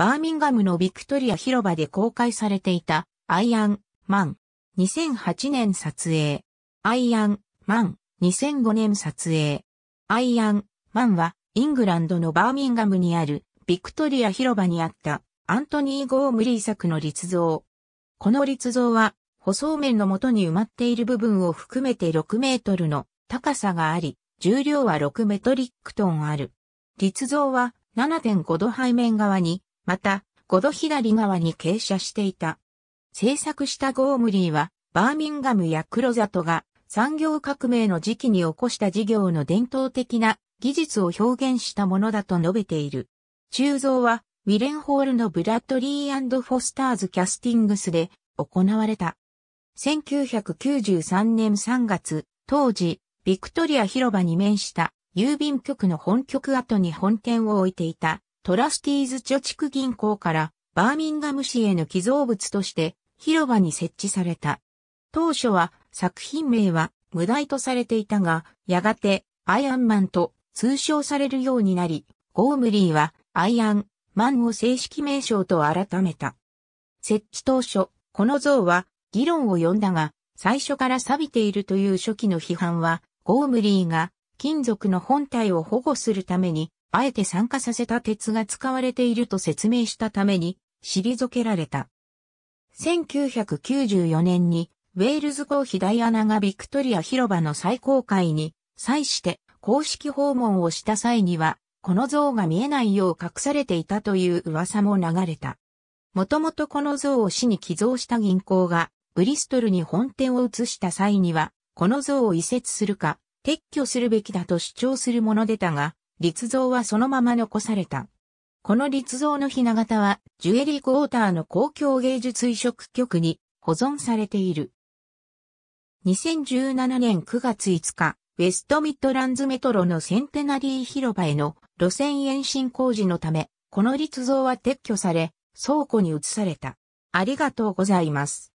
バーミンガムのビクトリア広場で公開されていたアイアンマン。2008年撮影。アイアンマン。2005年撮影。アイアンマンはイングランドのバーミンガムにあるビクトリア広場にあったアントニー・ゴームリー作の立像。この立像は舗装面の元に埋まっている部分を含めて6メートルの高さがあり、重量は6メトリックトンある。立像は7.5度背面側にまた、5度左側に傾斜していた。制作したゴームリーは、バーミンガムや黒里が産業革命の時期に起こした事業の伝統的な技術を表現したものだと述べている。鋳造は、ウィレンホールのブラッドリーフォスターズキャスティングスで行われた。1993年3月、当時、ビクトリア広場に面した郵便局の本局跡に本店を置いていたトラスティーズ貯蓄銀行からバーミンガム市への寄贈物として広場に設置された。当初は作品名は無題とされていたが、やがてアイアンマンと通称されるようになり、ゴームリーはアイアンマンを正式名称と改めた。設置当初、この像は議論を呼んだが、最初から錆びているという初期の批判は、ゴームリーが金属の本体を保護するためにあえて酸化させた鉄が使われていると説明したために、退けられた。1994年に、ウェールズ公妃ダイアナがビクトリア広場の最高会に、際して公式訪問をした際には、この像が見えないよう隠されていたという噂も流れた。もともとこの像を市に寄贈した銀行が、ブリストルに本店を移した際には、この像を移設するか、撤去するべきだと主張するものでたが、立像はそのまま残された。この立像のひな形は、ジュエリークォーターの公共芸術移植局に保存されている。2017年9月5日、ウェストミッドランズメトロのセンテナリー広場への路線延伸工事のため、この立像は撤去され、倉庫に移された。ありがとうございます。